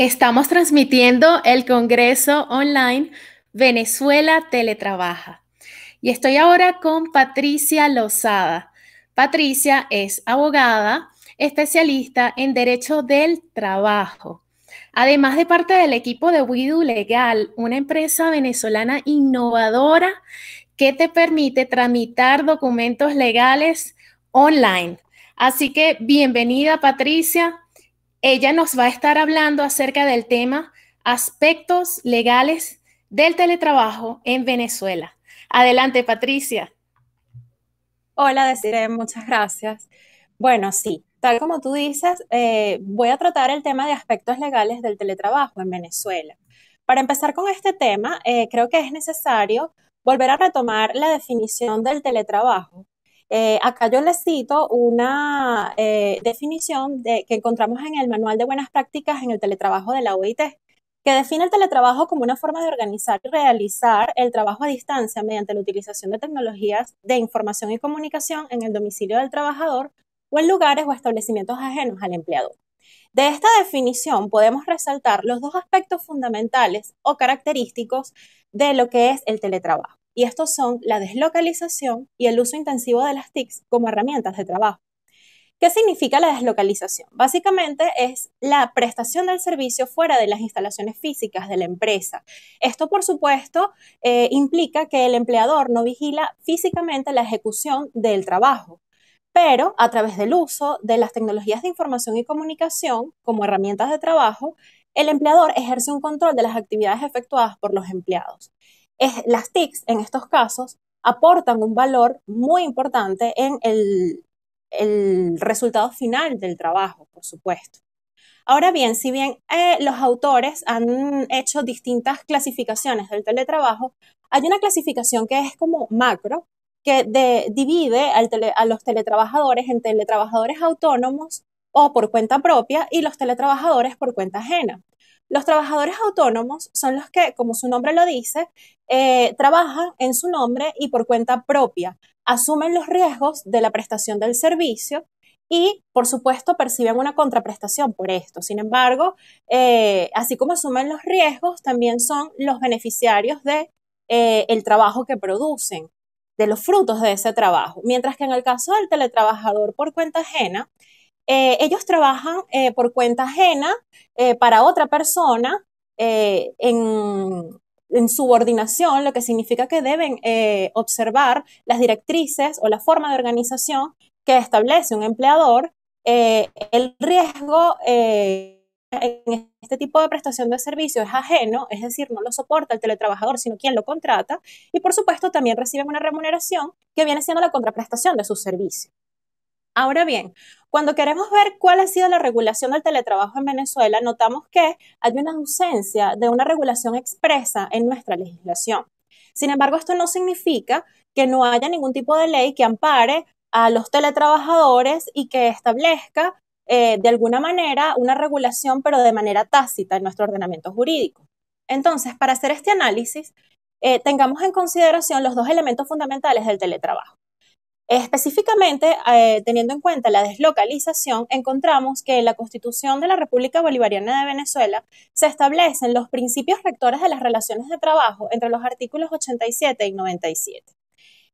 Estamos transmitiendo el Congreso Online Venezuela Teletrabaja. Y estoy ahora con Patricia Lozada. Patricia es abogada, especialista en Derecho del Trabajo. Además de parte del equipo de Widu Legal, una empresa venezolana innovadora que te permite tramitar documentos legales online. Así que bienvenida Patricia, ella nos va a estar hablando acerca del tema aspectos legales del teletrabajo en Venezuela. Adelante, Patricia. Hola, deciré muchas gracias. Bueno, sí, tal como tú dices, eh, voy a tratar el tema de aspectos legales del teletrabajo en Venezuela. Para empezar con este tema, eh, creo que es necesario volver a retomar la definición del teletrabajo, eh, acá yo les cito una eh, definición que encontramos en el Manual de Buenas Prácticas en el Teletrabajo de la OIT, que define el teletrabajo como una forma de organizar y realizar el trabajo a distancia mediante la utilización de tecnologías de información y comunicación en el domicilio del trabajador o en lugares o establecimientos ajenos al empleador. De esta definición podemos resaltar los dos aspectos fundamentales o característicos de lo que es el teletrabajo y estos son la deslocalización y el uso intensivo de las TICs como herramientas de trabajo. ¿Qué significa la deslocalización? Básicamente es la prestación del servicio fuera de las instalaciones físicas de la empresa. Esto, por supuesto, eh, implica que el empleador no vigila físicamente la ejecución del trabajo, pero a través del uso de las tecnologías de información y comunicación como herramientas de trabajo, el empleador ejerce un control de las actividades efectuadas por los empleados las TICs en estos casos aportan un valor muy importante en el, resultado final del trabajo, por supuesto. Ahora bien, si bien eh, los autores han hecho distintas clasificaciones del teletrabajo, hay una clasificación que es como macro, que divide a los teletrabajadores en teletrabajadores autónomos o por cuenta propia y los teletrabajadores por cuenta ajena. Los trabajadores autónomos son los que, como su nombre lo dice, eh, trabajan en su nombre y por cuenta propia, asumen los riesgos de la prestación del servicio y, por supuesto, perciben una contraprestación por esto. Sin embargo, eh, así como asumen los riesgos, también son los beneficiarios de eh, trabajo que producen, de los frutos de ese trabajo. Mientras que en el caso del teletrabajador por cuenta ajena, eh, ellos trabajan eh, por cuenta ajena eh, para otra persona en, subordinación, lo que significa que deben observar las directrices o la forma de organización que establece un empleador, el riesgo en este tipo de prestación de servicios es ajeno, es decir, no lo soporta el teletrabajador, sino quien lo contrata, y por supuesto también reciben una remuneración que viene siendo la contraprestación de su servicio. Ahora bien, cuando queremos ver cuál ha sido la regulación del teletrabajo en Venezuela, notamos que hay una ausencia de una regulación expresa en nuestra legislación. Sin embargo, esto no significa que no haya ningún tipo de ley que ampare a los teletrabajadores y que establezca eh, de alguna manera una regulación, pero de manera tácita en nuestro ordenamiento jurídico. Entonces, para hacer este análisis, eh, tengamos en consideración los dos elementos fundamentales del teletrabajo. Específicamente, eh, teniendo en cuenta la deslocalización, encontramos que en la Constitución de la República Bolivariana de Venezuela se establecen los principios rectores de las relaciones de trabajo entre los artículos 87 y 97.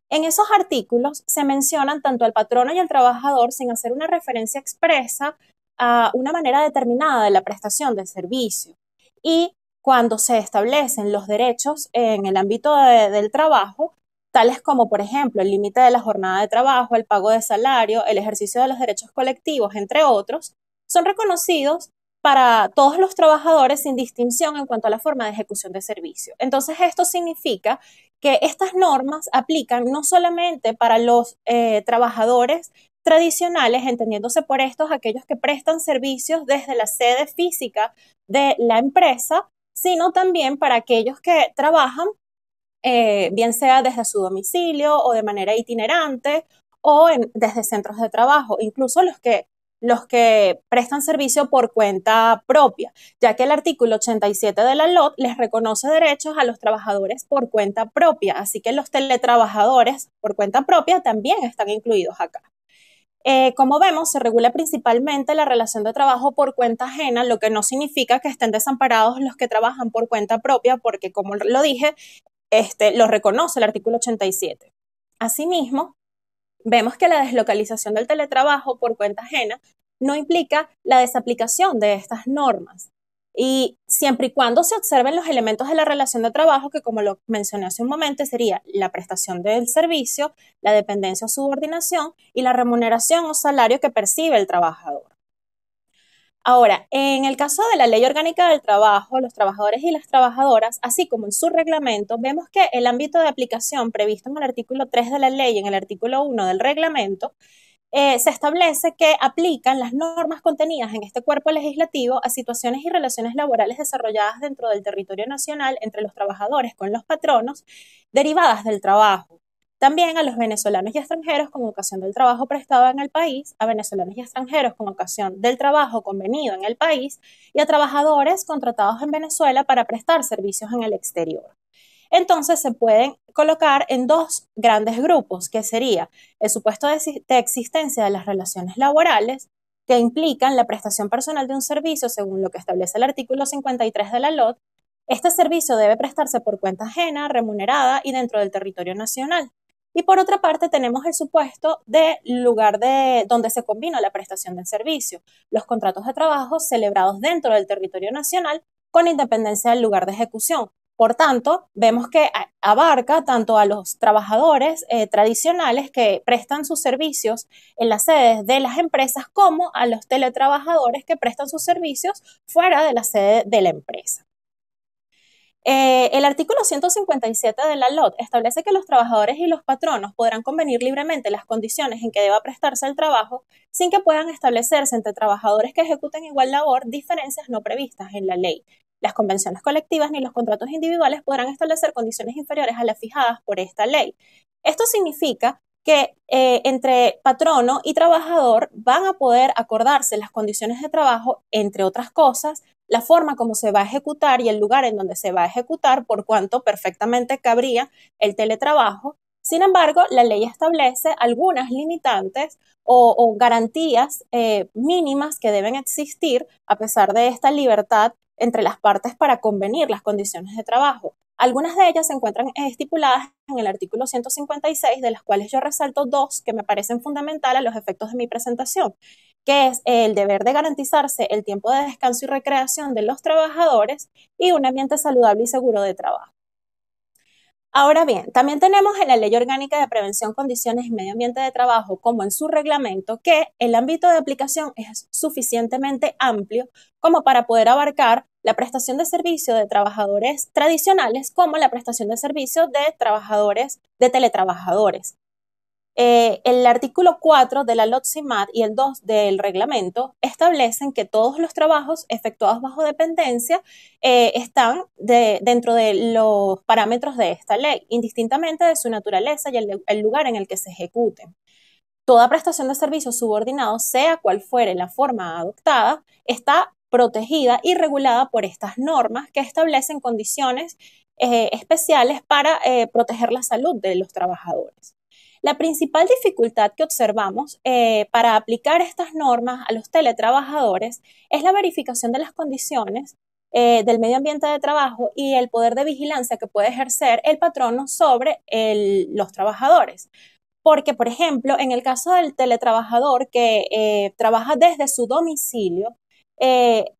En esos artículos se mencionan tanto al patrono y al trabajador sin hacer una referencia expresa a una manera determinada de la prestación del servicio. Y cuando se establecen los derechos en el ámbito del trabajo, tales como, por ejemplo, el límite de la jornada de trabajo, el pago de salario, el ejercicio de los derechos colectivos, entre otros, son reconocidos para todos los trabajadores sin distinción en cuanto a la forma de ejecución de servicio. Entonces, esto significa que estas normas aplican no solamente para los eh, trabajadores tradicionales, entendiéndose por estos aquellos que prestan servicios desde la sede física de la empresa, sino también para aquellos que trabajan eh, bien sea desde su domicilio o de manera itinerante o en, desde centros de trabajo, incluso los que los que prestan servicio por cuenta propia, ya que el artículo 87 de la LOT les reconoce derechos a los trabajadores por cuenta propia, así que los teletrabajadores por cuenta propia también están incluidos acá. Eh, como vemos, se regula principalmente la relación de trabajo por cuenta ajena, lo que no significa que estén desamparados los que trabajan por cuenta propia, porque como lo dije, este, lo reconoce el artículo 87. Asimismo, vemos que la deslocalización del teletrabajo por cuenta ajena no implica la desaplicación de estas normas. Y siempre y cuando se observen los elementos de la relación de trabajo, que como lo mencioné hace un momento, sería la prestación del servicio, la dependencia o subordinación y la remuneración o salario que percibe el trabajador. Ahora, en el caso de la Ley Orgánica del Trabajo, los trabajadores y las trabajadoras, así como en su reglamento, vemos que el ámbito de aplicación previsto en el artículo 3 de la ley y en el artículo 1 del reglamento eh, se establece que aplican las normas contenidas en este cuerpo legislativo a situaciones y relaciones laborales desarrolladas dentro del territorio nacional entre los trabajadores con los patronos derivadas del trabajo. También a los venezolanos y extranjeros con ocasión del trabajo prestado en el país, a venezolanos y extranjeros con ocasión del trabajo convenido en el país y a trabajadores contratados en Venezuela para prestar servicios en el exterior. Entonces se pueden colocar en dos grandes grupos, que sería el supuesto de, existencia de las relaciones laborales, que implican la prestación personal de un servicio según lo que establece el artículo 53 de la LOT. Este servicio debe prestarse por cuenta ajena, remunerada y dentro del territorio nacional. Y por otra parte, tenemos el supuesto de lugar de donde se combina la prestación del servicio, los contratos de trabajo celebrados dentro del territorio nacional con independencia del lugar de ejecución. Por tanto, vemos que abarca tanto a los trabajadores eh, tradicionales que prestan sus servicios en las sedes de las empresas como a los teletrabajadores que prestan sus servicios fuera de la sede de la empresa. Eh, el artículo 157 de la LOT establece que los trabajadores y los patronos podrán convenir libremente las condiciones en que deba prestarse el trabajo sin que puedan establecerse entre trabajadores que ejecuten igual labor diferencias no previstas en la ley. Las convenciones colectivas ni los contratos individuales podrán establecer condiciones inferiores a las fijadas por esta ley. Esto significa que eh, entre patrono y trabajador van a poder acordarse las condiciones de trabajo, entre otras cosas, la forma como se va a ejecutar y el lugar en donde se va a ejecutar, por cuanto perfectamente cabría el teletrabajo. Sin embargo, la ley establece algunas limitantes o, garantías eh, mínimas que deben existir a pesar de esta libertad entre las partes para convenir las condiciones de trabajo. Algunas de ellas se encuentran estipuladas en el artículo 156, de las cuales yo resalto dos que me parecen fundamentales a los efectos de mi presentación que es el deber de garantizarse el tiempo de descanso y recreación de los trabajadores y un ambiente saludable y seguro de trabajo. Ahora bien, también tenemos en la Ley Orgánica de Prevención, Condiciones y Medio Ambiente de Trabajo, como en su reglamento, que el ámbito de aplicación es suficientemente amplio como para poder abarcar la prestación de servicio de trabajadores tradicionales como la prestación de servicio de trabajadores de teletrabajadores. Eh, el artículo 4 de la LOTSIMAT y el 2 del reglamento establecen que todos los trabajos efectuados bajo dependencia eh, están dentro de los parámetros de esta ley, indistintamente de su naturaleza y el, lugar en el que se ejecuten. Toda prestación de servicios subordinados, sea cual fuere la forma adoptada, está protegida y regulada por estas normas que establecen condiciones eh, especiales para proteger la salud de los trabajadores. La principal dificultad que observamos eh, para aplicar estas normas a los teletrabajadores es la verificación de las condiciones eh, del medio ambiente de trabajo y el poder de vigilancia que puede ejercer el patrono sobre los trabajadores. Porque, por ejemplo, en el caso del teletrabajador que eh, trabaja desde su domicilio,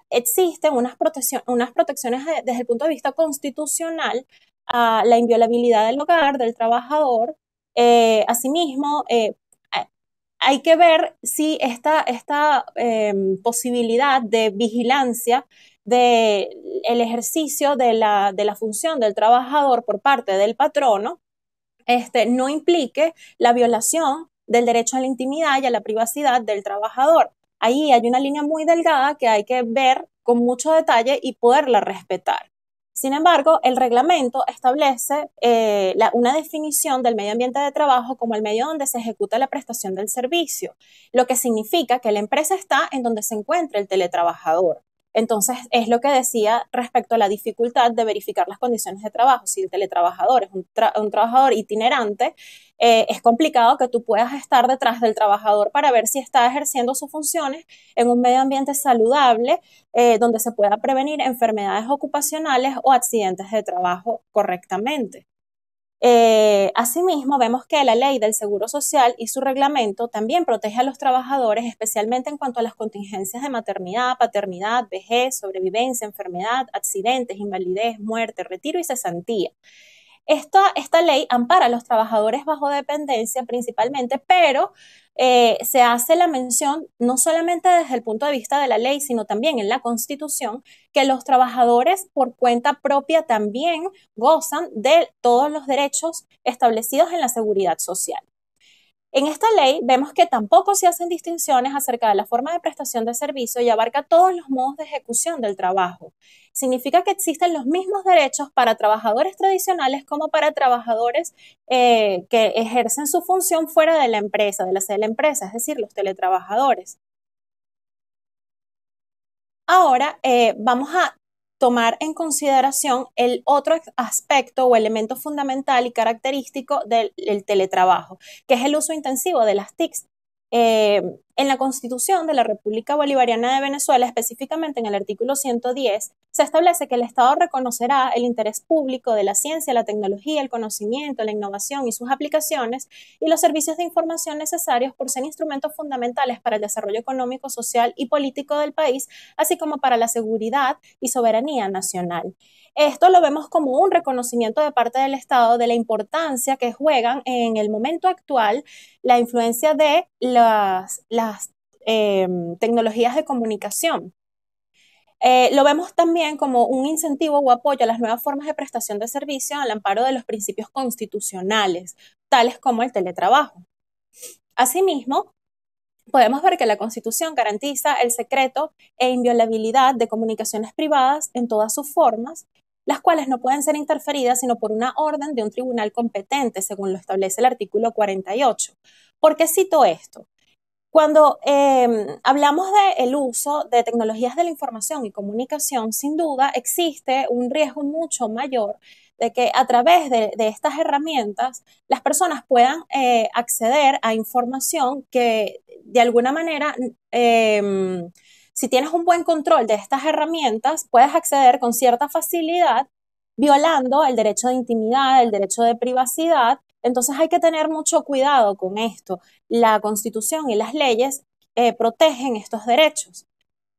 existen unas, protecciones desde el punto de vista constitucional a la inviolabilidad del hogar, del trabajador, eh, asimismo, eh, hay que ver si esta, esta em, posibilidad de vigilancia del ejercicio de la, función del trabajador por parte del patrono este, no implique la violación del derecho a la intimidad y a la privacidad del trabajador. Ahí hay una línea muy delgada que hay que ver con mucho detalle y poderla respetar. Sin embargo, el reglamento establece eh, una definición del medio ambiente de trabajo como el medio donde se ejecuta la prestación del servicio, lo que significa que la empresa está en donde se encuentra el teletrabajador. Entonces, es lo que decía respecto a la dificultad de verificar las condiciones de trabajo. Si el teletrabajador es un, trabajador itinerante, eh, es complicado que tú puedas estar detrás del trabajador para ver si está ejerciendo sus funciones en un medio ambiente saludable, eh, donde se pueda prevenir enfermedades ocupacionales o accidentes de trabajo correctamente. Eh, asimismo, vemos que la ley del Seguro Social y su reglamento también protege a los trabajadores, especialmente en cuanto a las contingencias de maternidad, paternidad, vejez, sobrevivencia, enfermedad, accidentes, invalidez, muerte, retiro y cesantía. esta ley ampara a los trabajadores bajo dependencia principalmente, pero eh, se hace la mención no solamente desde el punto de vista de la ley, sino también en la Constitución, que los trabajadores por cuenta propia también gozan de todos los derechos establecidos en la seguridad social. En esta ley vemos que tampoco se hacen distinciones acerca de la forma de prestación de servicio y abarca todos los modos de ejecución del trabajo. Significa que existen los mismos derechos para trabajadores tradicionales como para trabajadores eh, que ejercen su función fuera de la empresa, de la sede de la empresa, es decir, los teletrabajadores. Ahora eh, vamos a tomar en consideración el otro aspecto o elemento fundamental y característico del, teletrabajo, que es el uso intensivo de las TICs. Eh, en la Constitución de la República Bolivariana de Venezuela, específicamente en el artículo 110, se establece que el Estado reconocerá el interés público de la ciencia, la tecnología, el conocimiento, la innovación y sus aplicaciones y los servicios de información necesarios por ser instrumentos fundamentales para el desarrollo económico, social y político del país, así como para la seguridad y soberanía nacional. Esto lo vemos como un reconocimiento de parte del Estado de la importancia que juegan en el momento actual la influencia de las, Em, tecnologías de comunicación. Eh, lo vemos también como un incentivo o apoyo a las nuevas formas de prestación de servicios al amparo de los principios constitucionales, tales como el teletrabajo. Asimismo, podemos ver que la Constitución garantiza el secreto e inviolabilidad de comunicaciones privadas en todas sus formas, las cuales no pueden ser interferidas sino por una orden de un tribunal competente, según lo establece el artículo 48. ¿Por qué cito esto? Cuando em, hablamos del uso de tecnologías de la información y comunicación, sin duda existe un riesgo mucho mayor de que a través de, estas herramientas las personas puedan eh, acceder a información que de alguna manera, em, si tienes un buen control de estas herramientas, puedes acceder con cierta facilidad violando el derecho de intimidad, el derecho de privacidad entonces hay que tener mucho cuidado con esto. La Constitución y las leyes eh, protegen estos derechos.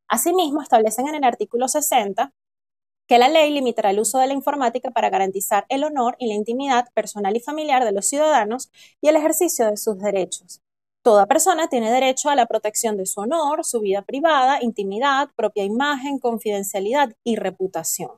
Asimismo, establecen en el artículo 60 que la ley limitará el uso de la informática para garantizar el honor y la intimidad personal y familiar de los ciudadanos y el ejercicio de sus derechos. Toda persona tiene derecho a la protección de su honor, su vida privada, intimidad, propia imagen, confidencialidad y reputación.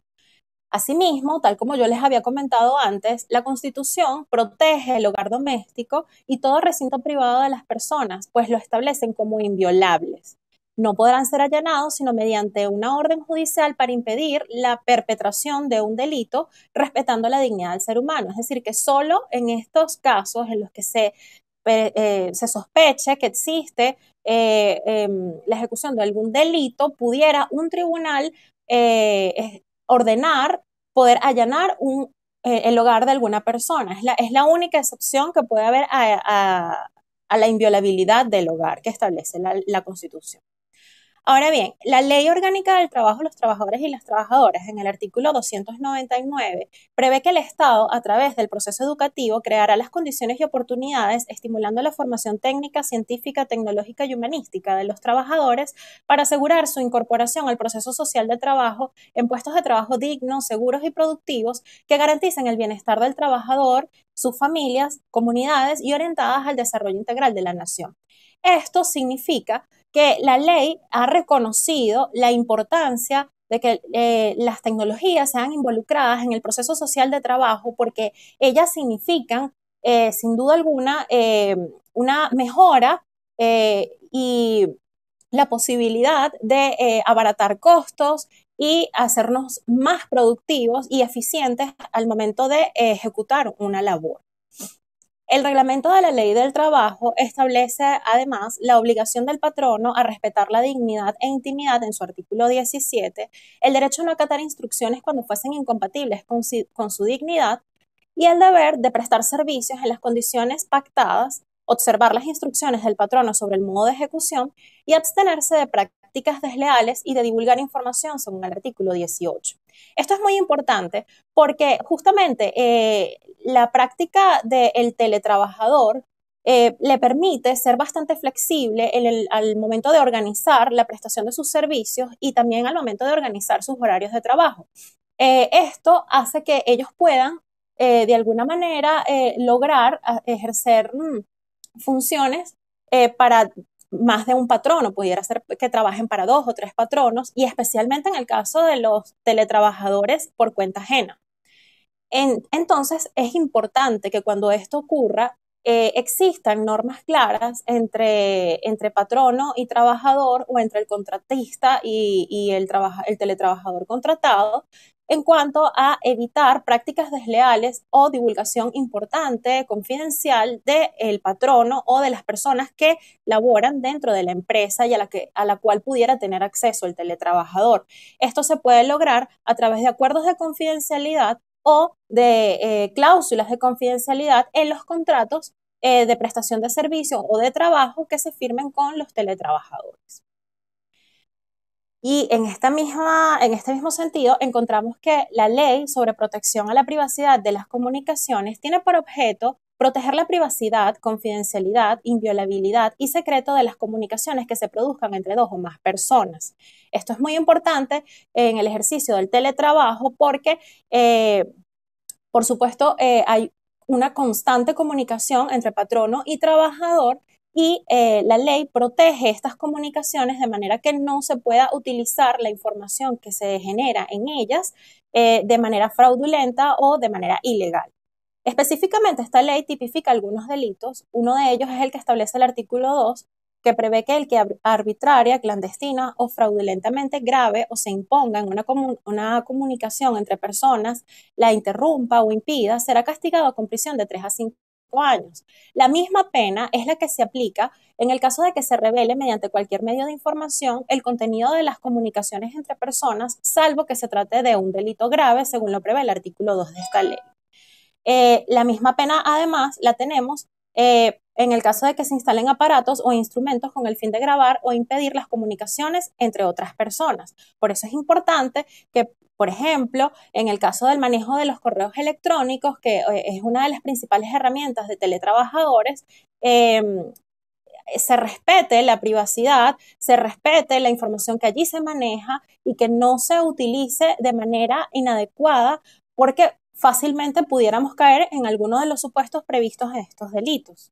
Asimismo, tal como yo les había comentado antes, la Constitución protege el hogar doméstico y todo recinto privado de las personas, pues lo establecen como inviolables. No podrán ser allanados sino mediante una orden judicial para impedir la perpetración de un delito respetando la dignidad del ser humano. Es decir, que solo en estos casos en los que se, eh, eh, se sospeche que existe eh, em, la ejecución de algún delito pudiera un tribunal eh, ordenar, poder allanar un, eh, el hogar de alguna persona. Es la, es la única excepción que puede haber a, a, la inviolabilidad del hogar que establece la Constitución. Ahora bien, la Ley Orgánica del Trabajo de los Trabajadores y las Trabajadoras, en el artículo 299, prevé que el Estado, a través del proceso educativo, creará las condiciones y oportunidades estimulando la formación técnica, científica, tecnológica y humanística de los trabajadores para asegurar su incorporación al proceso social de trabajo en puestos de trabajo dignos, seguros y productivos que garanticen el bienestar del trabajador, sus familias, comunidades y orientadas al desarrollo integral de la nación. Esto significa que la ley ha reconocido la importancia de que eh, las tecnologías sean involucradas en el proceso social de trabajo porque ellas significan, eh, sin duda alguna, eh, una mejora y la posibilidad de abaratar costos y hacernos más productivos y eficientes al momento de ejecutar una labor. El reglamento de la ley del trabajo establece además la obligación del patrono a respetar la dignidad e intimidad en su artículo 17, el derecho a no acatar instrucciones cuando fuesen incompatibles con, su dignidad y el deber de prestar servicios en las condiciones pactadas, observar las instrucciones del patrono sobre el modo de ejecución y abstenerse de prácticas prácticas desleales y de divulgar información según el artículo 18. Esto es muy importante porque justamente eh, la práctica del teletrabajador eh, le permite ser bastante flexible al momento de organizar la prestación de sus servicios y también al momento de organizar sus horarios de trabajo. Eh, esto hace que ellos puedan, de alguna manera, lograr ah, ejercer mm, funciones para más de un patrono, pudiera ser que trabajen para dos o tres patronos, y especialmente en el caso de los teletrabajadores por cuenta ajena. entonces, es importante que cuando esto ocurra, eh, existan normas claras entre, entre patrono y trabajador o entre el contratista y, el, el teletrabajador contratado en cuanto a evitar prácticas desleales o divulgación importante, confidencial del patrono o de las personas que laboran dentro de la empresa y a la, cual pudiera tener acceso el teletrabajador. Esto se puede lograr a través de acuerdos de confidencialidad o de eh, cláusulas de confidencialidad en los contratos eh, de prestación de servicio o de trabajo que se firmen con los teletrabajadores. Y en, esta misma, en este mismo sentido, encontramos que la ley sobre protección a la privacidad de las comunicaciones tiene por objeto proteger la privacidad, confidencialidad, inviolabilidad y secreto de las comunicaciones que se produzcan entre dos o más personas. Esto es muy importante en el ejercicio del teletrabajo porque, eh, por supuesto, eh, hay una constante comunicación entre patrono y trabajador y eh, la ley protege estas comunicaciones de manera que no se pueda utilizar la información que se genera en ellas eh, de manera fraudulenta o de manera ilegal. Específicamente, esta ley tipifica algunos delitos. Uno de ellos es el que establece el artículo 2, que prevé que el que arbitraria, clandestina o fraudulentamente grave o se imponga en una, comunicación entre personas, la interrumpa o impida, será castigado con prisión de 3 a 5 años. La misma pena es la que se aplica en el caso de que se revele mediante cualquier medio de información el contenido de las comunicaciones entre personas, salvo que se trate de un delito grave, según lo prevé el artículo 2 de esta ley. Eh, la misma pena, además, la tenemos eh, en el caso de que se instalen aparatos o instrumentos con el fin de grabar o impedir las comunicaciones entre otras personas. Por eso es importante que por ejemplo, en el caso del manejo de los correos electrónicos, que eh, es una de las principales herramientas de teletrabajadores, em, se respete la privacidad, se respete la información que allí se maneja y que no se utilice de manera inadecuada porque fácilmente pudiéramos caer en alguno de los supuestos previstos en estos delitos.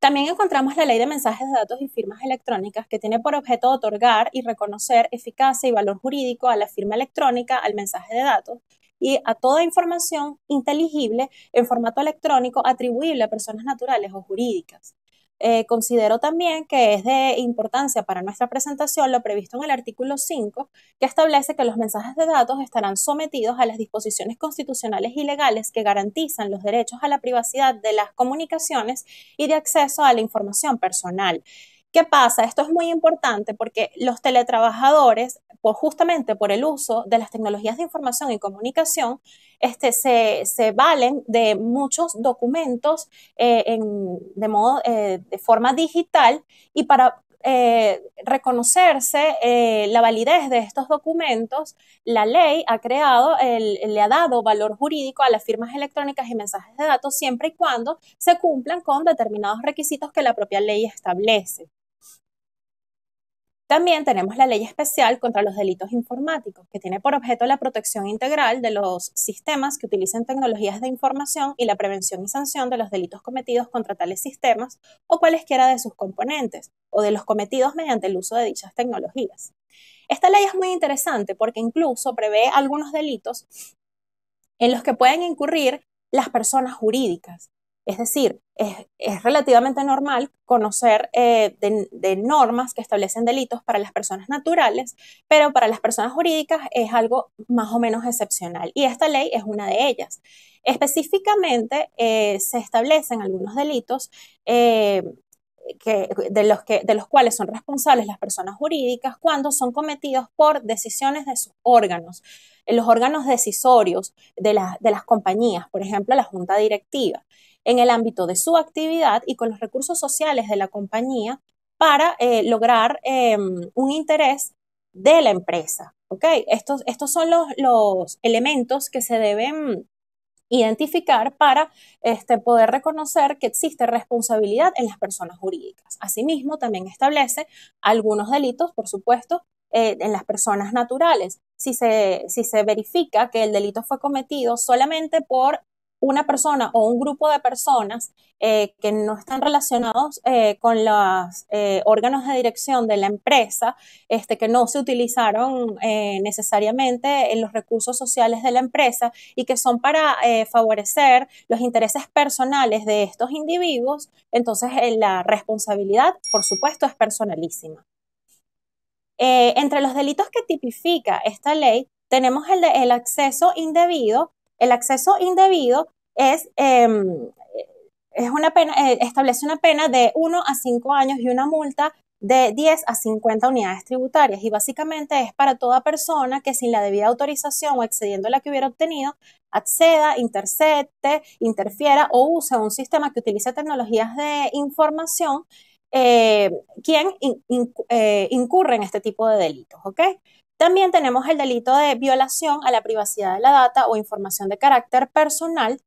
También encontramos la Ley de Mensajes de Datos y Firmas Electrónicas, que tiene por objeto otorgar y reconocer eficacia y valor jurídico a la firma electrónica, al mensaje de datos y a toda información inteligible en formato electrónico atribuible a personas naturales o jurídicas. Eh, considero también que es de importancia para nuestra presentación lo previsto en el artículo 5, que establece que los mensajes de datos estarán sometidos a las disposiciones constitucionales y legales que garantizan los derechos a la privacidad de las comunicaciones y de acceso a la información personal. ¿Qué pasa? Esto es muy importante porque los teletrabajadores, pues, justamente por el uso de las tecnologías de información y comunicación, este, se, valen de muchos documentos eh, de, eh, de forma digital y para eh, reconocerse la validez de estos documentos, la ley ha creado, le ha dado valor jurídico a las firmas electrónicas y mensajes de datos siempre y cuando se cumplan con determinados requisitos que la propia ley establece. También tenemos la Ley Especial contra los Delitos Informáticos, que tiene por objeto la protección integral de los sistemas que utilicen tecnologías de información y la prevención y sanción de los delitos cometidos contra tales sistemas o cualesquiera de sus componentes, o de los cometidos mediante el uso de dichas tecnologías. Esta ley es muy interesante porque incluso prevé algunos delitos en los que pueden incurrir las personas jurídicas, es decir, es, relativamente normal conocer eh, de, normas que establecen delitos para las personas naturales, pero para las personas jurídicas es algo más o menos excepcional y esta ley es una de ellas. Específicamente eh, se establecen algunos delitos eh, de, los cuales son responsables las personas jurídicas cuando son cometidos por decisiones de sus órganos, los órganos decisorios de las compañías, por ejemplo, la junta directiva en el ámbito de su actividad y con los recursos sociales de la compañía para eh, lograr em, un interés de la empresa. ¿okay? Estos, estos son los, elementos que se deben identificar para este, poder reconocer que existe responsabilidad en las personas jurídicas. Asimismo, también establece algunos delitos, por supuesto, eh, en las personas naturales. Si si se verifica que el delito fue cometido solamente por una persona o un grupo de personas eh, que no están relacionados eh, con los eh, órganos de dirección de la empresa, este, que no se utilizaron necesariamente en los recursos sociales de la empresa y que son para favorecer los intereses personales de estos individuos, entonces la responsabilidad, por supuesto, es personalísima. entre los delitos que tipifica esta ley tenemos el, el acceso indebido el acceso indebido es, em, es una pena, eh, establece una pena de 1 a 5 años y una multa de 10 a 50 unidades tributarias y básicamente es para toda persona que sin la debida autorización o excediendo la que hubiera obtenido acceda, intercepte, interfiera o use un sistema que utilice tecnologías de información, eh, quien eh, incurre en este tipo de delitos, ¿ok? También tenemos el delito de violación a la privacidad de la data o información de carácter personal,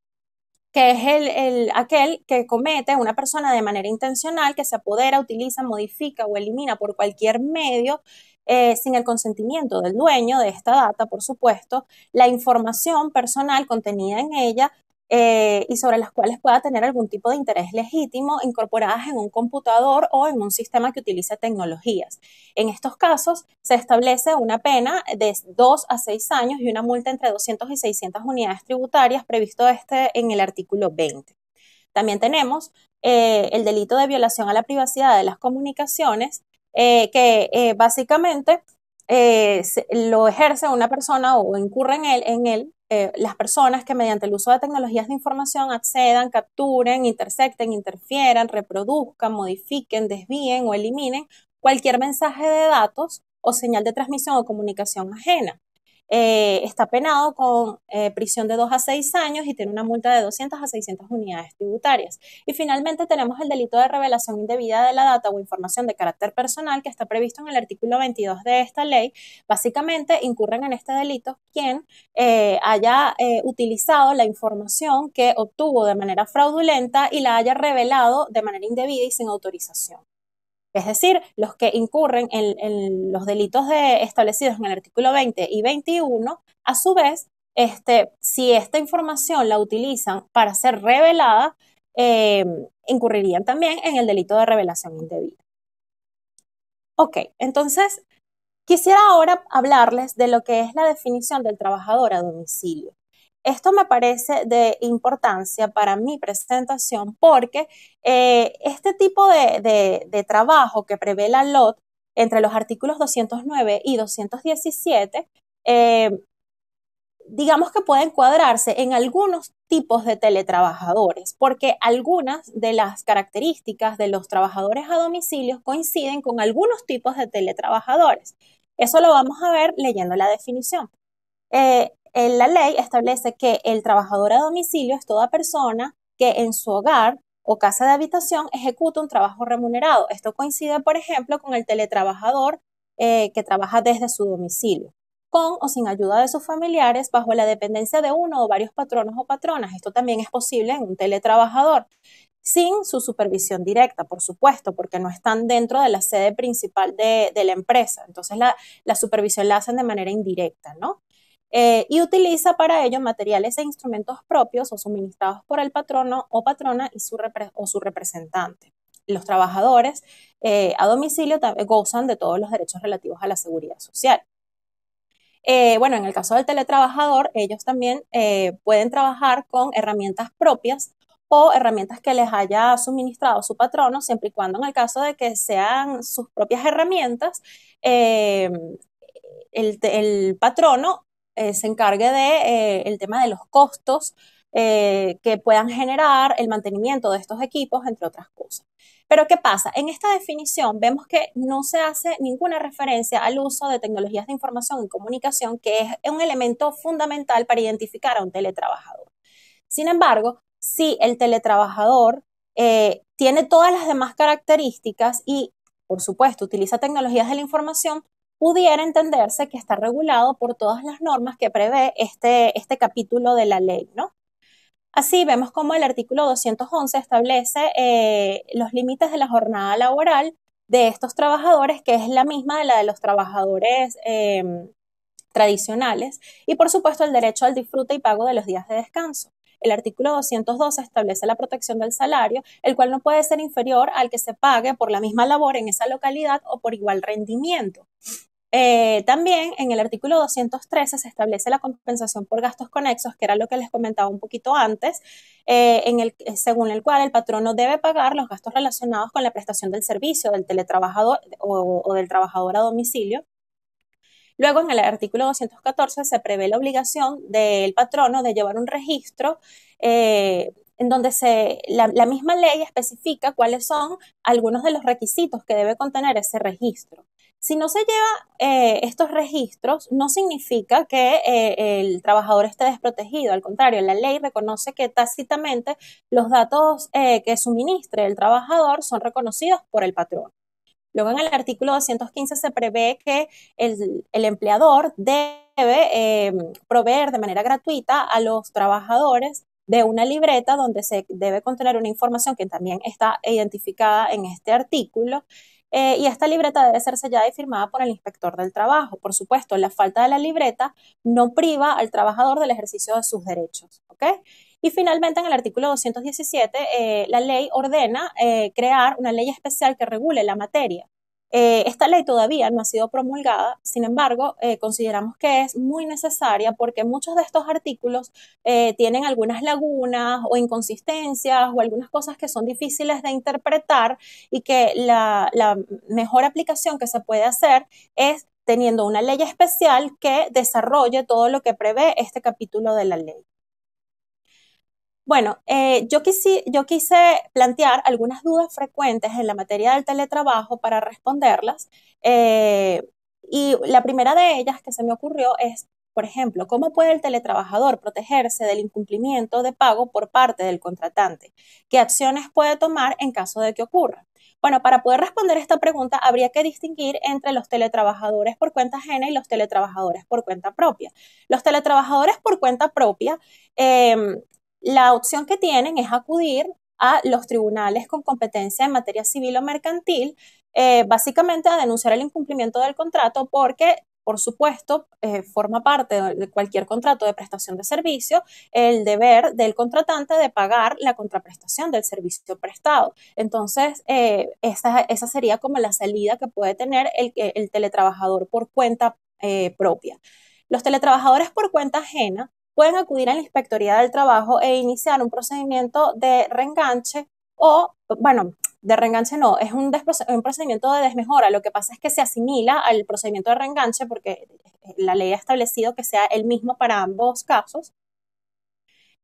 que es el, aquel que comete una persona de manera intencional, que se apodera, utiliza, modifica o elimina por cualquier medio eh, sin el consentimiento del dueño de esta data, por supuesto, la información personal contenida en ella eh, y sobre las cuales pueda tener algún tipo de interés legítimo incorporadas en un computador o en un sistema que utilice tecnologías. En estos casos se establece una pena de dos a 6 años y una multa entre 200 y 600 unidades tributarias previsto este en el artículo 20. También tenemos eh, el delito de violación a la privacidad de las comunicaciones, eh, que básicamente lo ejerce una persona o incurre en él eh, las personas que mediante el uso de tecnologías de información accedan, capturen, intersecten, interfieran, reproduzcan, modifiquen, desvíen o eliminen cualquier mensaje de datos o señal de transmisión o comunicación ajena. Eh, está penado con eh, prisión de 2 a 6 años y tiene una multa de 200 a 600 unidades tributarias. Y finalmente tenemos el delito de revelación indebida de la data o información de carácter personal que está previsto en el artículo 22 de esta ley. Básicamente incurren en este delito quien eh, haya utilizado la información que obtuvo de manera fraudulenta y la haya revelado de manera indebida y sin autorización es decir, los que incurren en, los delitos establecidos en el artículo 20 y 21, a su vez, este, si esta información la utilizan para ser revelada, eh, incurrirían también en el delito de revelación indebida. Ok, entonces quisiera ahora hablarles de lo que es la definición del trabajador a domicilio. Esto me parece de importancia para mi presentación porque eh, este tipo de, trabajo que prevé la LOT entre los artículos 209 y 217, eh, digamos que puede encuadrarse en algunos tipos de teletrabajadores, porque algunas de las características de los trabajadores a domicilio coinciden con algunos tipos de teletrabajadores. Eso lo vamos a ver leyendo la definición. Eh, la ley establece que el trabajador a domicilio es toda persona que en su hogar o casa de habitación ejecuta un trabajo remunerado. Esto coincide, por ejemplo, con el teletrabajador eh, que trabaja desde su domicilio, con o sin ayuda de sus familiares bajo la dependencia de uno o varios patronos o patronas. Esto también es posible en un teletrabajador, sin su supervisión directa, por supuesto, porque no están dentro de la sede principal de, la empresa. Entonces la supervisión la hacen de manera indirecta, ¿no? Eh, y utiliza para ello materiales e instrumentos propios o suministrados por el patrono o patrona y su o su representante. Los trabajadores eh, a domicilio gozan de todos los derechos relativos a la seguridad social. Eh, bueno, en el caso del teletrabajador, ellos también pueden trabajar con herramientas propias o herramientas que les haya suministrado su patrono, siempre y cuando en el caso de que sean sus propias herramientas, el, el, patrono eh, se encargue del de, eh, el tema de los costos eh, que puedan generar el mantenimiento de estos equipos, entre otras cosas. Pero ¿qué pasa? En esta definición vemos que no se hace ninguna referencia al uso de tecnologías de información y comunicación, que es un elemento fundamental para identificar a un teletrabajador. Sin embargo, si el teletrabajador tiene todas las demás características y, por supuesto, utiliza tecnologías de la información, pudiera entenderse que está regulado por todas las normas que prevé este, este capítulo de la ley, ¿no? Así vemos cómo el artículo 211 establece eh, los límites de la jornada laboral de estos trabajadores, que es la misma de la de los trabajadores em, tradicionales, y por supuesto el derecho al disfrute y pago de los días de descanso. El artículo 212 establece la protección del salario, el cual no puede ser inferior al que se pague por la misma labor en esa localidad o por igual rendimiento. Eh, también en el artículo 213 se establece la compensación por gastos conexos, que era lo que les comentaba un poquito antes, eh, eh, según el cual el patrono debe pagar los gastos relacionados con la prestación del servicio del teletrabajador o, del trabajador a domicilio. Luego, en el artículo 214 se prevé la obligación del patrono de llevar un registro en donde la misma ley especifica cuáles son algunos de los requisitos que debe contener ese registro. Si no se lleva eh, estos registros, no significa que eh, el trabajador esté desprotegido. Al contrario, la ley reconoce que tácitamente los datos eh, que suministre el trabajador son reconocidos por el patrón. Luego, en el artículo 215 se prevé que el, el empleador debe em, proveer de manera gratuita a los trabajadores de una libreta donde se debe contener una información que también está identificada en este artículo eh, y esta libreta debe ser sellada y firmada por el inspector del trabajo. Por supuesto, la falta de la libreta no priva al trabajador del ejercicio de sus derechos. Y finalmente, en el artículo 217, eh, la ley ordena eh, crear una ley especial que regule la materia. Eh, esta ley todavía no ha sido promulgada, sin embargo, eh, consideramos que es muy necesaria porque muchos de estos artículos eh, tienen algunas lagunas o inconsistencias o algunas cosas que son difíciles de interpretar y que la mejor aplicación que se puede hacer es teniendo una ley especial que desarrolle todo lo que prevé este capítulo de la ley. Bueno, eh, yo, quise plantear algunas dudas frecuentes en la materia del teletrabajo para responderlas. Eh, y la primera de ellas que se me ocurrió es, por ejemplo, ¿cómo puede el teletrabajador protegerse del incumplimiento de pago por parte del contratante? ¿Qué acciones puede tomar en caso de que ocurra? Bueno, para poder responder esta pregunta habría que distinguir entre los teletrabajadores por cuenta ajena y los teletrabajadores por cuenta propia. Los teletrabajadores por cuenta propia em, la opción que tienen es acudir a los tribunales con competencia en materia civil o mercantil, eh, básicamente a denunciar el incumplimiento del contrato porque por supuesto, eh, forma parte de cualquier contrato de prestación de servicio el deber del contratante de pagar la contraprestación del servicio prestado. Entonces, eh, esa, sería como la salida que puede tener el, teletrabajador por cuenta propia. Los teletrabajadores por cuenta ajena pueden acudir a la Inspectoría del Trabajo e iniciar un procedimiento de reenganche o, bueno, de reenganche no, es un, procedimiento de desmejora. Lo que pasa es que se asimila al procedimiento de reenganche porque eh, la ley ha establecido que sea el mismo para ambos casos.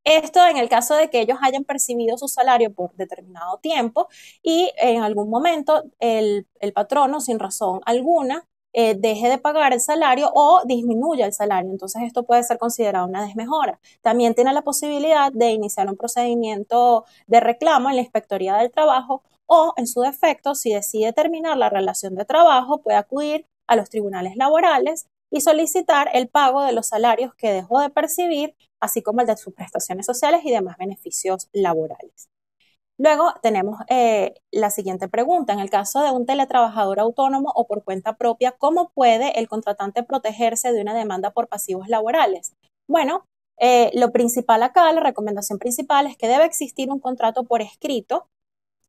Esto en el caso de que ellos hayan percibido su salario por determinado tiempo y en algún momento el patrono, sin razón alguna, eh, deje de pagar el salario o disminuya el salario. Entonces esto puede ser considerado una desmejora. También tiene la posibilidad de iniciar un procedimiento de reclamo en la Inspectoría del Trabajo o, en su defecto, si decide terminar la relación de trabajo, puede acudir a los tribunales laborales y solicitar el pago de los salarios que dejó de percibir, así como el de sus prestaciones sociales y demás beneficios laborales. Luego tenemos eh, la siguiente pregunta. En el caso de un teletrabajador autónomo o por cuenta propia, ¿cómo puede el contratante protegerse de una demanda por pasivos laborales? Bueno, eh, lo principal acá, la recomendación principal es que debe existir un contrato por escrito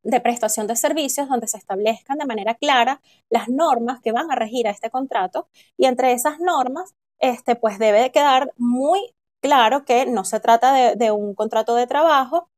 de prestación de servicios donde se establezcan de manera clara las normas que van a regir a este contrato y entre esas normas, este, pues debe quedar muy claro que no se trata de un contrato de trabajo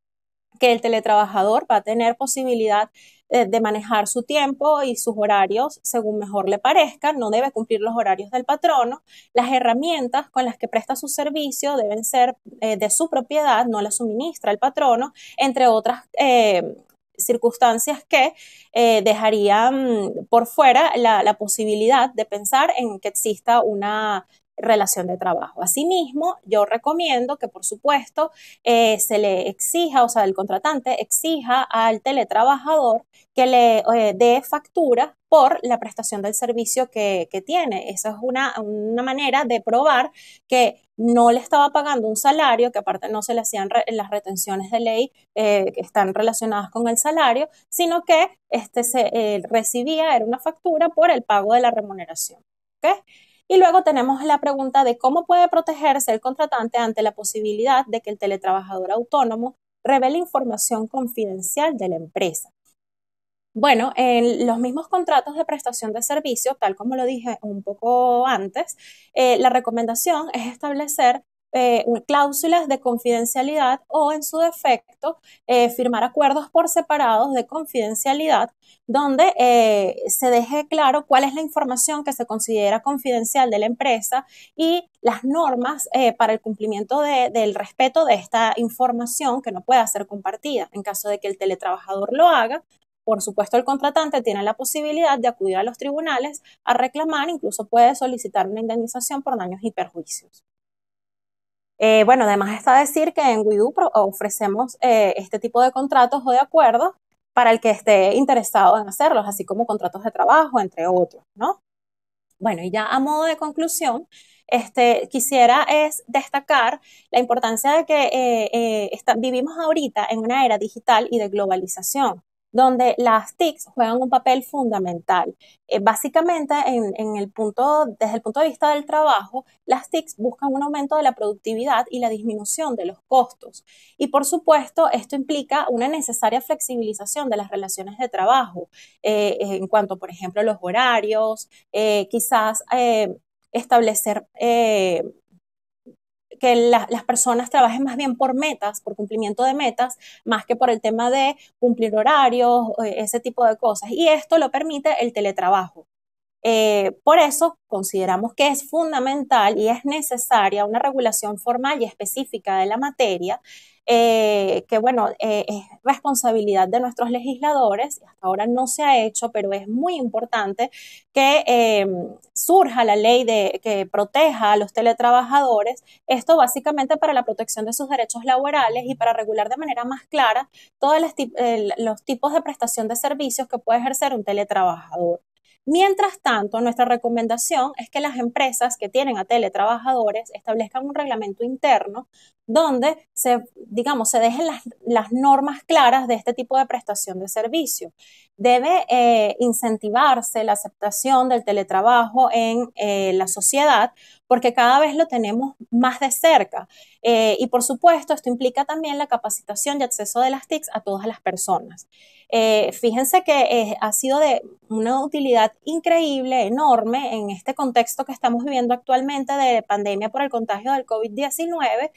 que el teletrabajador va a tener posibilidad eh, de manejar su tiempo y sus horarios según mejor le parezca, no debe cumplir los horarios del patrono, las herramientas con las que presta su servicio deben ser eh, de su propiedad, no las suministra el patrono, entre otras eh, circunstancias que dejarían por fuera la, la, posibilidad de pensar en que exista una relación de trabajo. Asimismo, yo recomiendo que, por supuesto, eh, se le exija, o sea, el contratante exija al teletrabajador que le eh, dé factura por la prestación del servicio que, tiene. Esa es una, manera de probar que no le estaba pagando un salario, que aparte no se le hacían las retenciones de ley eh, que están relacionadas con el salario, sino que este se, recibía, era una factura por el pago de la remuneración. ¿okay? Y luego tenemos la pregunta de cómo puede protegerse el contratante ante la posibilidad de que el teletrabajador autónomo revele información confidencial de la empresa. Bueno, en los mismos contratos de prestación de servicios tal como lo dije un poco antes, eh, la recomendación es establecer eh, cláusulas de confidencialidad o, en su defecto, eh, firmar acuerdos por separados de confidencialidad donde eh, se deje claro cuál es la información que se considera confidencial de la empresa y las normas para el cumplimiento del respeto de esta información que no pueda ser compartida. En caso de que el teletrabajador lo haga, por supuesto, el contratante tiene la posibilidad de acudir a los tribunales a reclamar, incluso puede solicitar una indemnización por daños y perjuicios. Eh, bueno, además está decir que en WeDo ofrecemos eh, este tipo de contratos o de acuerdos para el que esté interesado en hacerlos, así como contratos de trabajo, entre otros, ¿no? Bueno, y ya a modo de conclusión, este, quisiera destacar la importancia de que eh, vivimos ahorita en una era digital y de globalización donde las TICs juegan un papel fundamental. Eh, básicamente, en, el punto, desde el punto de vista del trabajo, las TICs buscan un aumento de la productividad y la disminución de los costos. Y por supuesto, esto implica una necesaria flexibilización de las relaciones de trabajo eh, en cuanto, por ejemplo, a los horarios, eh, quizás establecer que las personas trabajen más bien por metas, por cumplimiento de metas, más que por el tema de cumplir horarios, eh, ese tipo de cosas. Y esto lo permite el teletrabajo. Eh, por eso consideramos que es fundamental y es necesaria una regulación formal y específica de la materia eh, que bueno, eh, es responsabilidad de nuestros legisladores, hasta ahora no se ha hecho, pero es muy importante que eh, surja la ley de, que proteja a los teletrabajadores, esto básicamente para la protección de sus derechos laborales y para regular de manera más clara todos los tipos de prestación de servicios que puede ejercer un teletrabajador. Mientras tanto, nuestra recomendación es que las empresas que tienen a teletrabajadores establezcan un reglamento interno donde se, digamos, se dejen las, normas claras de este tipo de prestación de servicio. Debe eh, incentivarse la aceptación del teletrabajo en eh, la sociedad porque cada vez lo tenemos más de cerca. Eh, y por supuesto, esto implica también la capacitación y acceso de las TICs a todas las personas. Eh, fíjense que eh, ha sido de una utilidad increíble, enorme, en este contexto que estamos viviendo actualmente de pandemia por el contagio del COVID-19.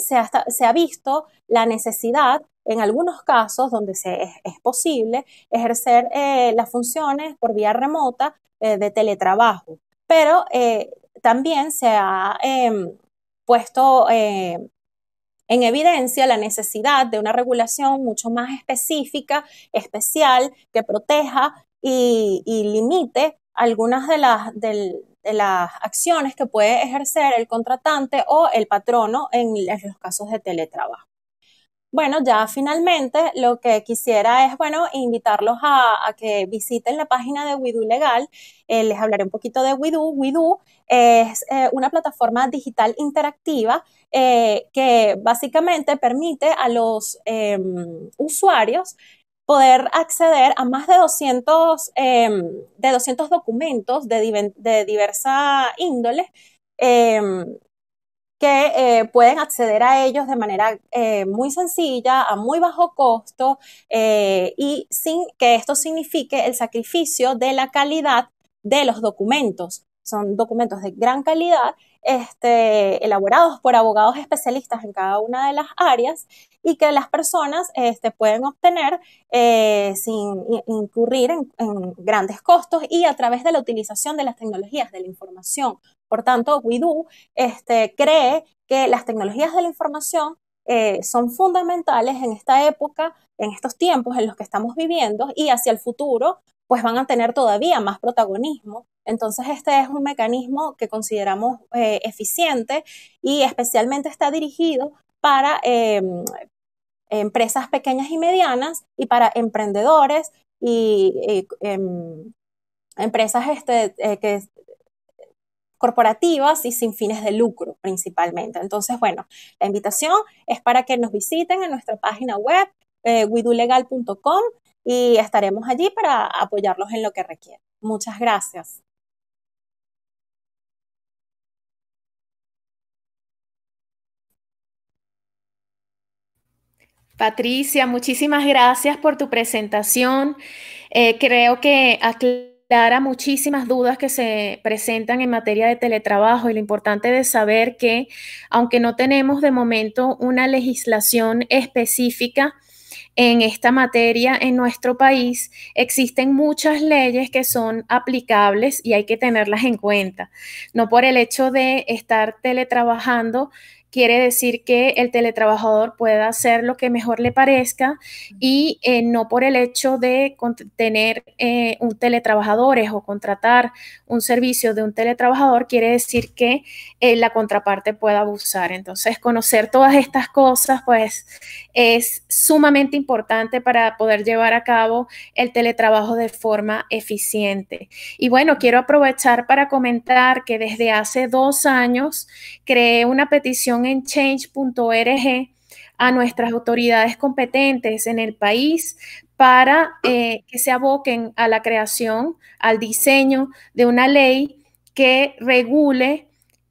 Se ha, visto la necesidad en algunos casos donde se, es, posible ejercer las funciones por vía remota de teletrabajo. Pero también se ha em, puesto eh, en evidencia la necesidad de una regulación mucho más específica, especial, que proteja y, limite algunas de las acciones que puede ejercer el contratante o el patrono en los casos de teletrabajo. Bueno, ya finalmente lo que quisiera es, bueno, invitarlos a, que visiten la página de Widu Legal. Eh, les hablaré un poquito de Widoo. Widu es eh, una plataforma digital interactiva eh, que básicamente permite a los em, usuarios poder acceder a más de 200, em, de documentos de, diversa índole em, que eh, pueden acceder a ellos de manera eh, muy sencilla, a muy bajo costo eh, y sin que esto signifique el sacrificio de la calidad de los documentos. Son documentos de gran calidad, este, elaborados por abogados especialistas en cada una de las áreas y que las personas este, pueden obtener sin incurrir en grandes costos y a través de la utilización de las tecnologías de la información por tanto, WIDU este, cree que las tecnologías de la información eh, son fundamentales en esta época, en estos tiempos en los que estamos viviendo y hacia el futuro, pues van a tener todavía más protagonismo. Entonces, este es un mecanismo que consideramos eh, eficiente y especialmente está dirigido para em, empresas pequeñas y medianas y para emprendedores y, em, empresas este, eh, que corporativas y sin fines de lucro principalmente. Entonces, bueno, la invitación es para que nos visiten en nuestra página web, eh, widulegal.com, y estaremos allí para apoyarlos en lo que requieran. Muchas gracias. Patricia, muchísimas gracias por tu presentación. Eh, creo que a muchísimas dudas que se presentan en materia de teletrabajo y lo importante de saber que, aunque no tenemos de momento una legislación específica, en esta materia en nuestro país, existen muchas leyes que son aplicables y hay que tenerlas en cuenta. No por el hecho de estar teletrabajando quiere decir que el teletrabajador pueda hacer lo que mejor le parezca y eh, no por el hecho de tener eh, un teletrabajador o contratar un servicio de un teletrabajador quiere decir que eh, la contraparte pueda abusar. Entonces, conocer todas estas cosas, pues, es sumamente importante para poder llevar a cabo el teletrabajo de forma eficiente. Y bueno, quiero aprovechar para comentar que desde hace dos años creé una petición en change.org a nuestras autoridades competentes en el país para eh, que se aboquen a la creación, al diseño de una ley que regule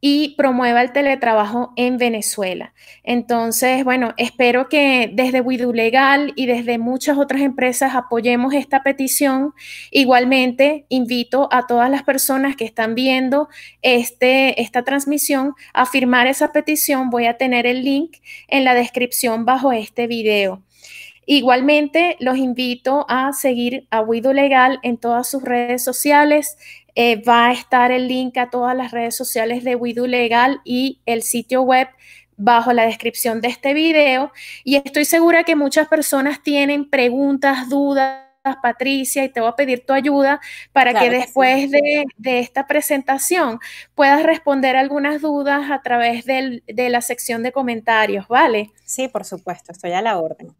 y promueva el teletrabajo en Venezuela. Entonces, bueno, espero que desde Widu Legal y desde muchas otras empresas apoyemos esta petición. Igualmente, invito a todas las personas que están viendo este, esta transmisión a firmar esa petición. Voy a tener el link en la descripción bajo este video. Igualmente, los invito a seguir a Widu Legal en todas sus redes sociales. Eh, va a estar el link a todas las redes sociales de WeDo Legal y el sitio web bajo la descripción de este video. Y estoy segura que muchas personas tienen preguntas, dudas. Patricia, y te voy a pedir tu ayuda para que, después de, esta presentación puedas responder algunas dudas a través de la sección de comentarios, ¿vale? Sí, por supuesto, estoy a la orden.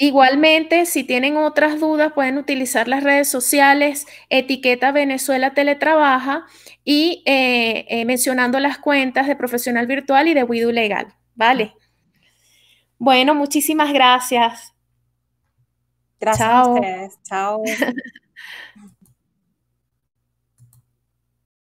Igualmente, si tienen otras dudas, pueden utilizar las redes sociales, etiqueta Venezuela Teletrabaja y eh, eh, mencionando las cuentas de Profesional Virtual y de Widu Legal. Vale. Bueno, muchísimas gracias. Gracias a ustedes. Chao.